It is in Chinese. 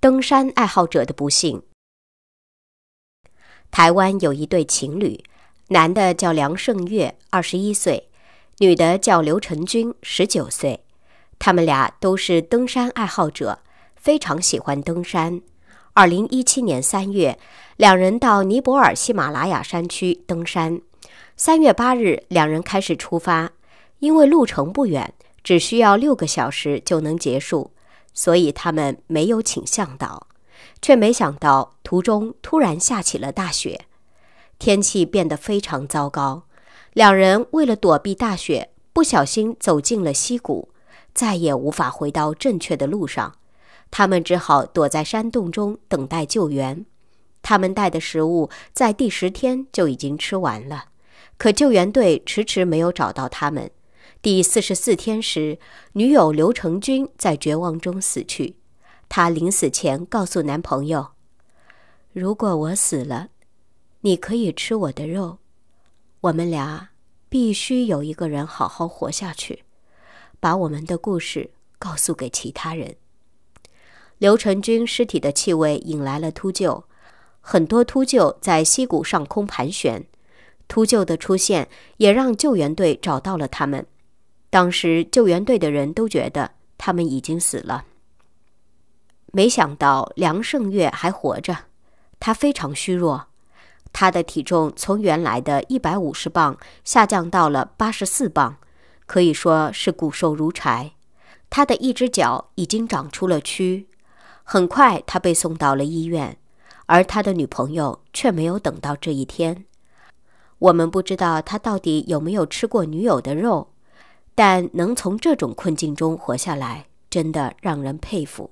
登山爱好者的不幸。台湾有一对情侣，男的叫梁胜月，二十一岁；女的叫刘成君，十九岁。他们俩都是登山爱好者，非常喜欢登山。二零一七年三月，两人到尼泊尔喜马拉雅山区登山。三月八日，两人开始出发，因为路程不远，只需要六个小时就能结束。所以他们没有请向导，却没想到途中突然下起了大雪，天气变得非常糟糕。两人为了躲避大雪，不小心走进了溪谷，再也无法回到正确的路上。他们只好躲在山洞中等待救援。他们带的食物在第十天就已经吃完了，可救援队迟迟没有找到他们。第四十四天时，女友刘成军在绝望中死去。她临死前告诉男朋友：“如果我死了，你可以吃我的肉。我们俩必须有一个人好好活下去，把我们的故事告诉给其他人。”刘成军尸体的气味引来了秃鹫，很多秃鹫在溪谷上空盘旋。秃鹫的出现也让救援队找到了他们。当时救援队的人都觉得他们已经死了，没想到梁胜月还活着。他非常虚弱，他的体重从原来的一百五十磅下降到了八十四磅，可以说是骨瘦如柴。他的一只脚已经长出了蛆。很快，他被送到了医院，而他的女朋友却没有等到这一天。我们不知道他到底有没有吃过女友的肉。但能从这种困境中活下来，真的让人佩服。